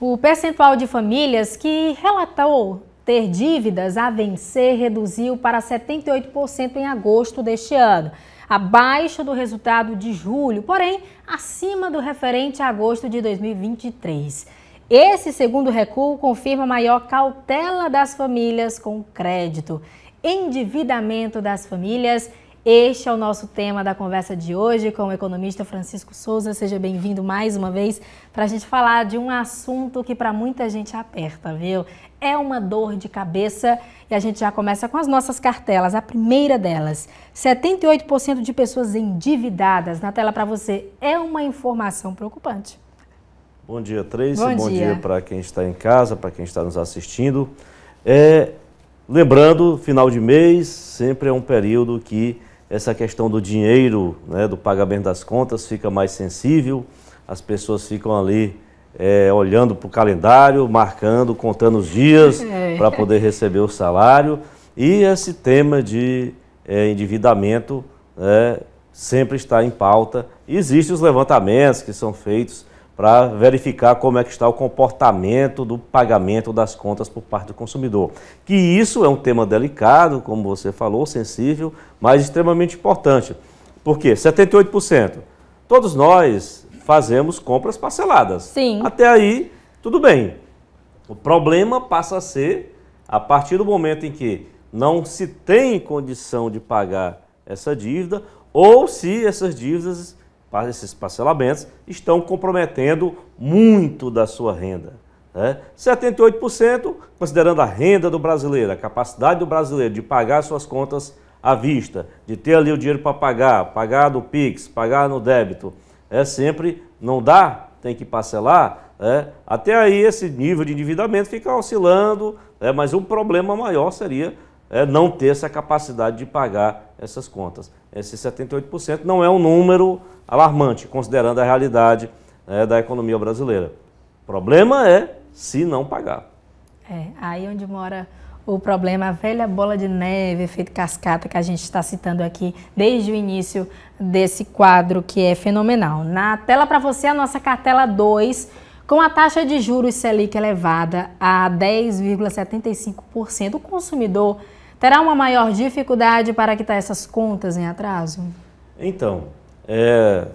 O percentual de famílias que relatou ter dívidas a vencer reduziu para 78% em agosto deste ano, abaixo do resultado de julho, porém acima do referente a agosto de 2023. Esse segundo recuo confirma maior cautela das famílias com crédito, endividamento das famílias este é o nosso tema da conversa de hoje com o economista Francisco Souza. Seja bem-vindo mais uma vez para a gente falar de um assunto que para muita gente aperta, viu? É uma dor de cabeça e a gente já começa com as nossas cartelas. A primeira delas: 78% de pessoas endividadas. Na tela para você é uma informação preocupante. Bom dia, Tracy. Bom, Bom dia, dia para quem está em casa, para quem está nos assistindo. É, lembrando, final de mês sempre é um período que essa questão do dinheiro, né, do pagamento das contas, fica mais sensível, as pessoas ficam ali é, olhando para o calendário, marcando, contando os dias é. para poder receber o salário. E esse tema de é, endividamento né, sempre está em pauta. existem os levantamentos que são feitos para verificar como é que está o comportamento do pagamento das contas por parte do consumidor. Que isso é um tema delicado, como você falou, sensível, mas extremamente importante. Por quê? 78%. Todos nós fazemos compras parceladas. Sim. Até aí, tudo bem. O problema passa a ser a partir do momento em que não se tem condição de pagar essa dívida ou se essas dívidas esses parcelamentos estão comprometendo muito da sua renda. Né? 78%, considerando a renda do brasileiro, a capacidade do brasileiro de pagar suas contas à vista, de ter ali o dinheiro para pagar, pagar no PIX, pagar no débito, é sempre não dá, tem que parcelar. Né? Até aí esse nível de endividamento fica oscilando, né? mas um problema maior seria é, não ter essa capacidade de pagar essas contas. Esse 78% não é um número alarmante, considerando a realidade é, da economia brasileira. O problema é se não pagar. É, aí onde mora o problema, a velha bola de neve, efeito cascata que a gente está citando aqui desde o início desse quadro que é fenomenal. Na tela para você, a nossa cartela 2, com a taxa de juros Selic elevada a 10,75%, o consumidor terá uma maior dificuldade para quitar essas contas em atraso? Então, é,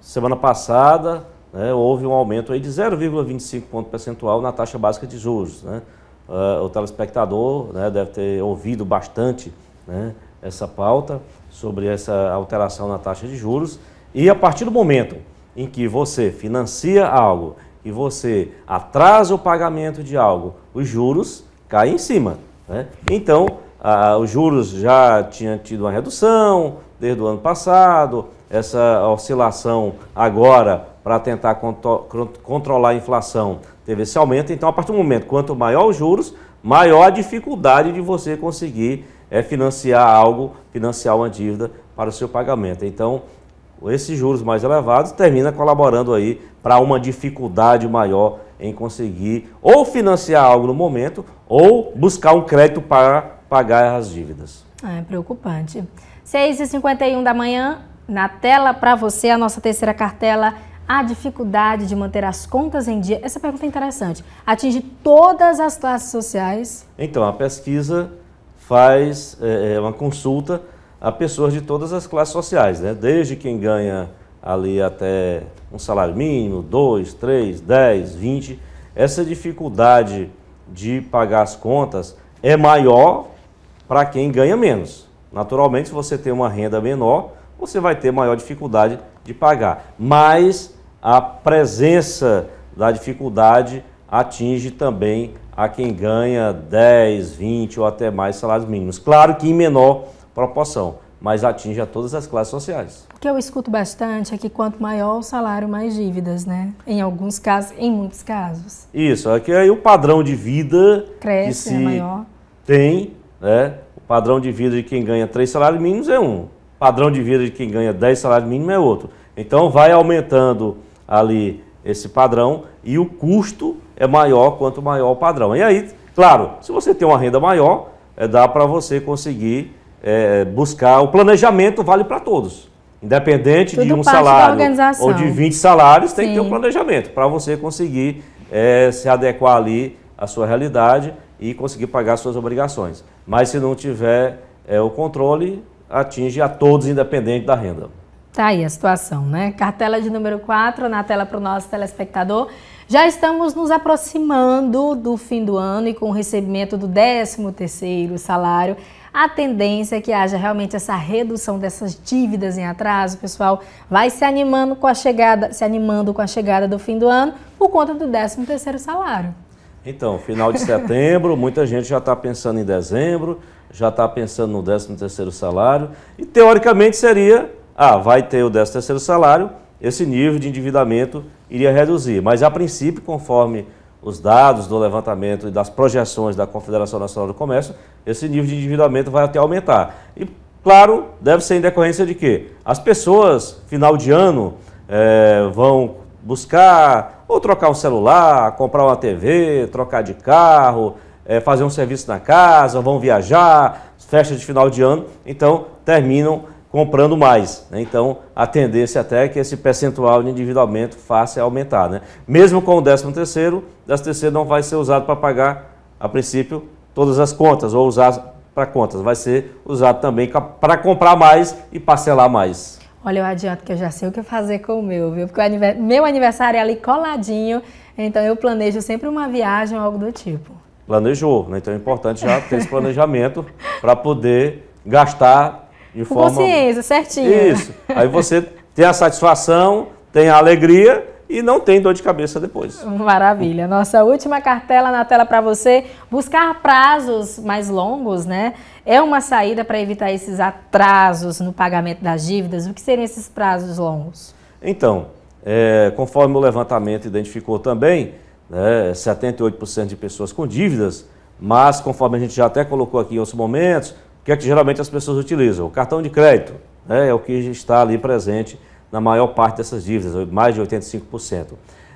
semana passada né, houve um aumento aí de 0,25 ponto percentual na taxa básica de juros. Né? Uh, o telespectador né, deve ter ouvido bastante né, essa pauta sobre essa alteração na taxa de juros. E a partir do momento em que você financia algo e você atrasa o pagamento de algo, os juros caem em cima. Né. Então, ah, os juros já tinham tido uma redução desde o ano passado, essa oscilação agora para tentar controlar a inflação teve esse aumento. Então, a partir do momento, quanto maior os juros, maior a dificuldade de você conseguir é, financiar algo, financiar uma dívida para o seu pagamento. Então, esses juros mais elevados termina colaborando aí para uma dificuldade maior em conseguir ou financiar algo no momento ou buscar um crédito para pagar as dívidas. É preocupante. 6h51 da manhã, na tela para você, a nossa terceira cartela. A dificuldade de manter as contas em dia. Essa pergunta é interessante. Atinge todas as classes sociais? Então, a pesquisa faz é, é uma consulta a pessoas de todas as classes sociais, né? Desde quem ganha ali até um salário mínimo, 2, 3, 10, 20. Essa dificuldade de pagar as contas é maior para quem ganha menos. Naturalmente, se você tem uma renda menor, você vai ter maior dificuldade de pagar. Mas a presença da dificuldade atinge também a quem ganha 10, 20 ou até mais salários mínimos. Claro que em menor proporção, mas atinge a todas as classes sociais. O que eu escuto bastante é que quanto maior o salário, mais dívidas, né? Em alguns casos, em muitos casos. Isso, é que aí o padrão de vida Cresce, que é se é maior. tem né? O padrão de vida de quem ganha três salários mínimos é um. O padrão de vida de quem ganha 10 salários mínimos é outro. Então vai aumentando ali esse padrão e o custo é maior quanto maior o padrão. E aí, claro, se você tem uma renda maior, é, dá para você conseguir é, buscar. O planejamento vale para todos. Independente Tudo de um salário ou de 20 salários, Sim. tem que ter um planejamento para você conseguir é, se adequar ali à sua realidade e conseguir pagar suas obrigações. Mas se não tiver é, o controle, atinge a todos, independente da renda. Tá aí a situação, né? Cartela de número 4 na tela para o nosso telespectador. Já estamos nos aproximando do fim do ano e com o recebimento do 13º salário, a tendência é que haja realmente essa redução dessas dívidas em atraso. O pessoal vai se animando com a chegada, se animando com a chegada do fim do ano por conta do 13º salário. Então, final de setembro, muita gente já está pensando em dezembro, já está pensando no 13º salário, e teoricamente seria, ah, vai ter o 13º salário, esse nível de endividamento iria reduzir. Mas, a princípio, conforme os dados do levantamento e das projeções da Confederação Nacional do Comércio, esse nível de endividamento vai até aumentar. E, claro, deve ser em decorrência de quê? As pessoas, final de ano, é, vão buscar ou trocar um celular, comprar uma TV, trocar de carro, é, fazer um serviço na casa, vão viajar, festa de final de ano, então terminam comprando mais. Né? Então a tendência até é que esse percentual de endividamento faça aumentar. Né? Mesmo com o 13 terceiro, o 13 terceiro não vai ser usado para pagar, a princípio, todas as contas ou usar para contas, vai ser usado também para comprar mais e parcelar mais. Olha, eu adianto que eu já sei o que fazer com o meu, viu? Porque aniversário, meu aniversário é ali coladinho, então eu planejo sempre uma viagem ou algo do tipo. Planejou, né? Então é importante já ter esse planejamento para poder gastar de Com forma... consciência, certinho. Isso. Aí você tem a satisfação, tem a alegria e não tem dor de cabeça depois. Maravilha. Nossa última cartela na tela para você. Buscar prazos mais longos, né? É uma saída para evitar esses atrasos no pagamento das dívidas. O que seriam esses prazos longos? Então, é, conforme o levantamento identificou também, né, 78% de pessoas com dívidas, mas conforme a gente já até colocou aqui em outros momentos, o que é que geralmente as pessoas utilizam? O cartão de crédito né, é o que está ali presente na maior parte dessas dívidas, mais de 85%.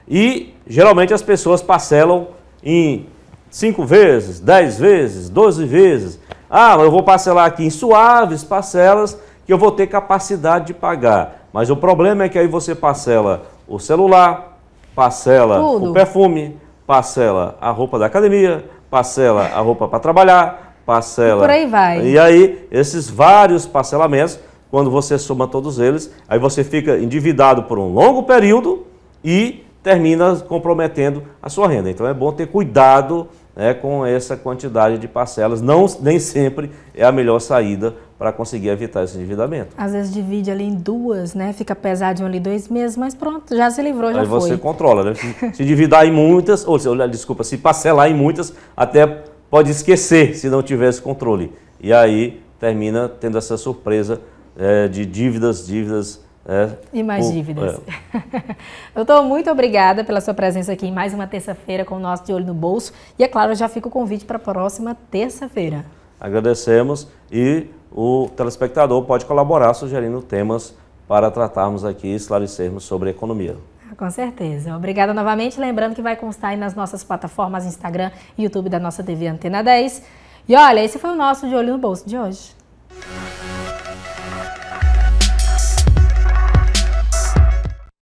E geralmente as pessoas parcelam em 5 vezes, 10 vezes, 12 vezes. Ah, eu vou parcelar aqui em suaves parcelas que eu vou ter capacidade de pagar. Mas o problema é que aí você parcela o celular, parcela Tudo. o perfume, parcela a roupa da academia, parcela a roupa para trabalhar, parcela. E por aí vai. E aí, esses vários parcelamentos quando você soma todos eles, aí você fica endividado por um longo período e termina comprometendo a sua renda. Então é bom ter cuidado né, com essa quantidade de parcelas. Não, nem sempre é a melhor saída para conseguir evitar esse endividamento. Às vezes divide ali em duas, né? Fica pesadinho ali dois meses, mas pronto, já se livrou, já Aí foi. você controla, né? Se, se endividar em muitas, ou se, desculpa, se parcelar em muitas, até pode esquecer se não tiver esse controle. E aí termina tendo essa surpresa é, de dívidas, dívidas. É, e mais por, dívidas. É. Doutor, muito obrigada pela sua presença aqui em mais uma terça-feira com o nosso De Olho no Bolso. E é claro, já fica o convite para a próxima terça-feira. Agradecemos e o telespectador pode colaborar sugerindo temas para tratarmos aqui e esclarecermos sobre economia. Ah, com certeza. Obrigada novamente. Lembrando que vai constar aí nas nossas plataformas Instagram e YouTube da nossa TV Antena 10. E olha, esse foi o nosso De Olho no Bolso de hoje.